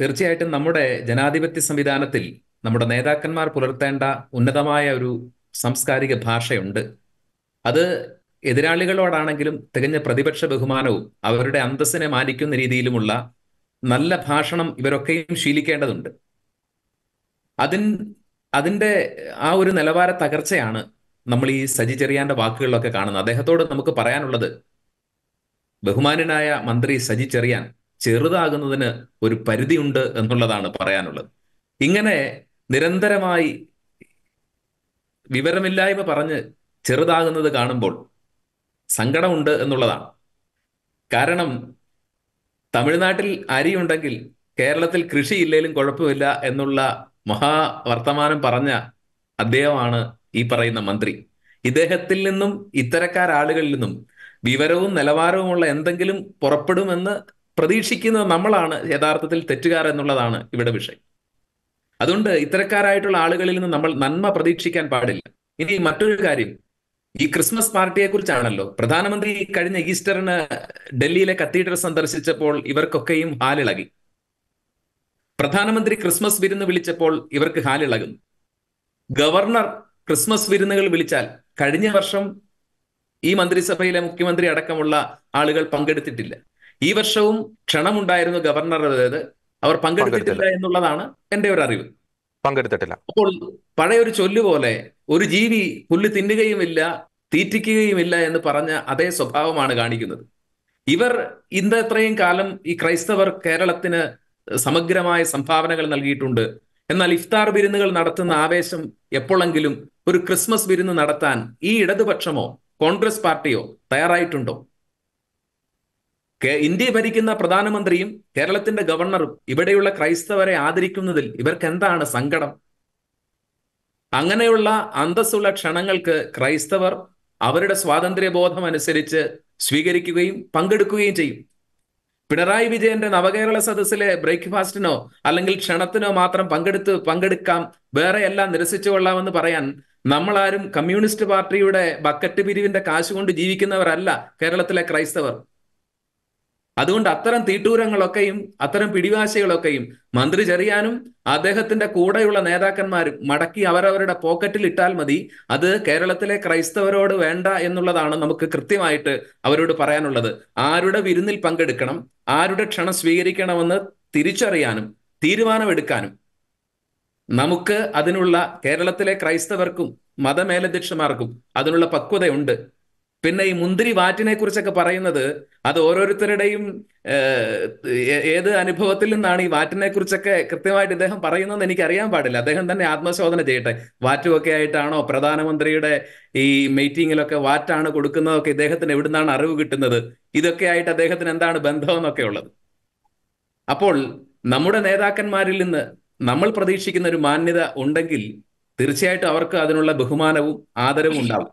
തീർച്ചയായിട്ടും നമ്മുടെ ജനാധിപത്യ സംവിധാനത്തിൽ നമ്മുടെ നേതാക്കന്മാർ പുലർത്തേണ്ട ഉന്നതമായ ഒരു സാംസ്കാരിക ഭാഷയുണ്ട് അത് എതിരാളികളോടാണെങ്കിലും തികഞ്ഞ പ്രതിപക്ഷ ബഹുമാനവും അവരുടെ അന്തസ്സിനെ മാനിക്കുന്ന രീതിയിലുമുള്ള നല്ല ഭാഷണം ഇവരൊക്കെയും ശീലിക്കേണ്ടതുണ്ട് അതിൻ അതിൻ്റെ ആ ഒരു നിലവാര തകർച്ചയാണ് നമ്മൾ ഈ സജി ചെറിയാന്റെ വാക്കുകളിലൊക്കെ കാണുന്നത് അദ്ദേഹത്തോട് നമുക്ക് പറയാനുള്ളത് ബഹുമാനനായ മന്ത്രി സജി ചെറിയാൻ ചെറുതാകുന്നതിന് ഒരു പരിധിയുണ്ട് എന്നുള്ളതാണ് പറയാനുള്ളത് ഇങ്ങനെ നിരന്തരമായി വിവരമില്ലായ്മ പറഞ്ഞ് ചെറുതാകുന്നത് കാണുമ്പോൾ സങ്കടമുണ്ട് എന്നുള്ളതാണ് കാരണം തമിഴ്നാട്ടിൽ അരിയുണ്ടെങ്കിൽ കേരളത്തിൽ കൃഷി ഇല്ലെങ്കിലും കുഴപ്പമില്ല എന്നുള്ള മഹാ വർത്തമാനം പറഞ്ഞ അദ്ദേഹമാണ് ഈ പറയുന്ന മന്ത്രി ഇദ്ദേഹത്തിൽ നിന്നും ഇത്തരക്കാരാളുകളിൽ ആളുകളിൽ നിന്നും വിവരവും നിലവാരവുമുള്ള എന്തെങ്കിലും പുറപ്പെടുമെന്ന് പ്രതീക്ഷിക്കുന്നത് നമ്മളാണ് യഥാർത്ഥത്തിൽ തെറ്റുകാർ എന്നുള്ളതാണ് ഇവിടെ വിഷയം അതുകൊണ്ട് ഇത്തരക്കാരായിട്ടുള്ള ആളുകളിൽ നിന്ന് നമ്മൾ നന്മ പ്രതീക്ഷിക്കാൻ പാടില്ല ഇനി മറ്റൊരു കാര്യം ഈ ക്രിസ്മസ് പാർട്ടിയെ കുറിച്ചാണല്ലോ പ്രധാനമന്ത്രി കഴിഞ്ഞ ഈസ്റ്ററിന് ഡൽഹിയിലെ കത്തീഡ്രൽ സന്ദർശിച്ചപ്പോൾ ഇവർക്കൊക്കെയും ഹാലിളകി പ്രധാനമന്ത്രി ക്രിസ്മസ് വിരുന്ന് വിളിച്ചപ്പോൾ ഇവർക്ക് ഹാലിളകുന്നു ഗവർണർ ക്രിസ്മസ് വിരുന്നുകൾ വിളിച്ചാൽ കഴിഞ്ഞ വർഷം ഈ മന്ത്രിസഭയിലെ മുഖ്യമന്ത്രി അടക്കമുള്ള ആളുകൾ പങ്കെടുത്തിട്ടില്ല ഈ വർഷവും ക്ഷണമുണ്ടായിരുന്നു ഗവർണറുടേത് അവർ പങ്കെടുത്തിട്ടില്ല എന്നുള്ളതാണ് എന്റെ ഒരു അറിവ് പങ്കെടുത്തിട്ടില്ല അപ്പോൾ പഴയ ഒരു ചൊല്ലു പോലെ ഒരു ജീവി പുല്ല് തിന്നുകയുമില്ല തീറ്റിക്കുകയുമില്ല എന്ന് പറഞ്ഞ അതേ സ്വഭാവമാണ് കാണിക്കുന്നത് ഇവർ ഇന്ന് എത്രയും കാലം ഈ ക്രൈസ്തവർ കേരളത്തിന് സമഗ്രമായ സംഭാവനകൾ നൽകിയിട്ടുണ്ട് എന്നാൽ ഇഫ്താർ വിരുന്നുകൾ നടത്തുന്ന ആവേശം എപ്പോഴെങ്കിലും ഒരു ക്രിസ്മസ് വിരുന്ന് നടത്താൻ ഈ ഇടതുപക്ഷമോ കോൺഗ്രസ് പാർട്ടിയോ തയ്യാറായിട്ടുണ്ടോ ഇന്ത്യ ഭരിക്കുന്ന പ്രധാനമന്ത്രിയും കേരളത്തിന്റെ ഗവർണറും ഇവിടെയുള്ള ക്രൈസ്തവരെ ആദരിക്കുന്നതിൽ ഇവർക്ക് എന്താണ് സങ്കടം അങ്ങനെയുള്ള അന്തസ്സുള്ള ക്ഷണങ്ങൾക്ക് ക്രൈസ്തവർ അവരുടെ സ്വാതന്ത്ര്യബോധം അനുസരിച്ച് സ്വീകരിക്കുകയും പങ്കെടുക്കുകയും ചെയ്യും പിണറായി വിജയന്റെ നവകേരള സദസ്സിലെ ബ്രേക്ക്ഫാസ്റ്റിനോ അല്ലെങ്കിൽ ക്ഷണത്തിനോ മാത്രം പങ്കെടുത്ത് പങ്കെടുക്കാം വേറെ എല്ലാം നിരസിച്ചു കൊള്ളാമെന്ന് പറയാൻ നമ്മളാരും കമ്മ്യൂണിസ്റ്റ് പാർട്ടിയുടെ ബക്കറ്റ് പിരിവിന്റെ കാശുകൊണ്ട് ജീവിക്കുന്നവരല്ല കേരളത്തിലെ ക്രൈസ്തവർ അതുകൊണ്ട് അത്തരം തീട്ടൂരങ്ങളൊക്കെയും അത്തരം പിടിവാശികളൊക്കെയും മന്ത്രി ചെറിയാനും അദ്ദേഹത്തിന്റെ കൂടെയുള്ള നേതാക്കന്മാരും മടക്കി അവരവരുടെ പോക്കറ്റിൽ ഇട്ടാൽ മതി അത് കേരളത്തിലെ ക്രൈസ്തവരോട് വേണ്ട എന്നുള്ളതാണ് നമുക്ക് കൃത്യമായിട്ട് അവരോട് പറയാനുള്ളത് ആരുടെ വിരുന്നിൽ പങ്കെടുക്കണം ആരുടെ ക്ഷണം സ്വീകരിക്കണമെന്ന് തിരിച്ചറിയാനും തീരുമാനമെടുക്കാനും നമുക്ക് അതിനുള്ള കേരളത്തിലെ ക്രൈസ്തവർക്കും മതമേലധ്യക്ഷന്മാർക്കും അതിനുള്ള പക്വതയുണ്ട് പിന്നെ ഈ മുന്തിരി വാറ്റിനെ കുറിച്ചൊക്കെ പറയുന്നത് അത് ഓരോരുത്തരുടെയും ഏത് അനുഭവത്തിൽ നിന്നാണ് ഈ വാറ്റിനെ കുറിച്ചൊക്കെ കൃത്യമായിട്ട് ഇദ്ദേഹം പറയുന്നതെന്ന് എനിക്ക് അറിയാൻ പാടില്ല അദ്ദേഹം തന്നെ ആത്മശോധന ചെയ്യട്ടെ വാറ്റുമൊക്കെ ആയിട്ടാണോ പ്രധാനമന്ത്രിയുടെ ഈ മീറ്റിങ്ങിലൊക്കെ വാറ്റാണ് കൊടുക്കുന്നതൊക്കെ ഇദ്ദേഹത്തിന് എവിടുന്നാണ് അറിവ് കിട്ടുന്നത് ഇതൊക്കെ ആയിട്ട് അദ്ദേഹത്തിന് എന്താണ് ബന്ധം എന്നൊക്കെ ഉള്ളത് അപ്പോൾ നമ്മുടെ നേതാക്കന്മാരിൽ നിന്ന് നമ്മൾ പ്രതീക്ഷിക്കുന്ന ഒരു മാന്യത ഉണ്ടെങ്കിൽ തീർച്ചയായിട്ടും അവർക്ക് അതിനുള്ള ബഹുമാനവും ആദരവും ഉണ്ടാവും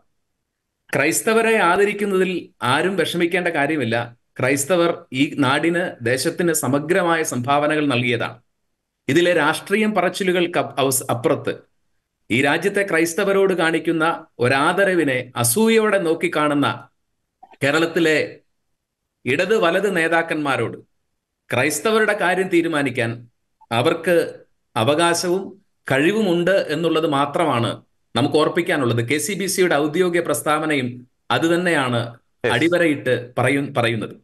ക്രൈസ്തവരെ ആദരിക്കുന്നതിൽ ആരും വിഷമിക്കേണ്ട കാര്യമില്ല ക്രൈസ്തവർ ഈ നാടിന് ദേശത്തിന് സമഗ്രമായ സംഭാവനകൾ നൽകിയതാണ് ഇതിലെ രാഷ്ട്രീയം പറച്ചിലുകൾക്ക് അപ്പുറത്ത് ഈ രാജ്യത്തെ ക്രൈസ്തവരോട് കാണിക്കുന്ന ഒരാദരവിനെ അസൂയയോടെ നോക്കിക്കാണുന്ന കേരളത്തിലെ ഇടത് വലത് നേതാക്കന്മാരോട് ക്രൈസ്തവരുടെ കാര്യം തീരുമാനിക്കാൻ അവർക്ക് അവകാശവും കഴിവുമുണ്ട് എന്നുള്ളത് മാത്രമാണ് നമുക്ക് ഓർപ്പിക്കാനുള്ളത് കെ സി ബി സിയുടെ ഔദ്യോഗിക പ്രസ്താവനയും അതുതന്നെയാണ് അടിവരയിട്ട് പറയുന്നത്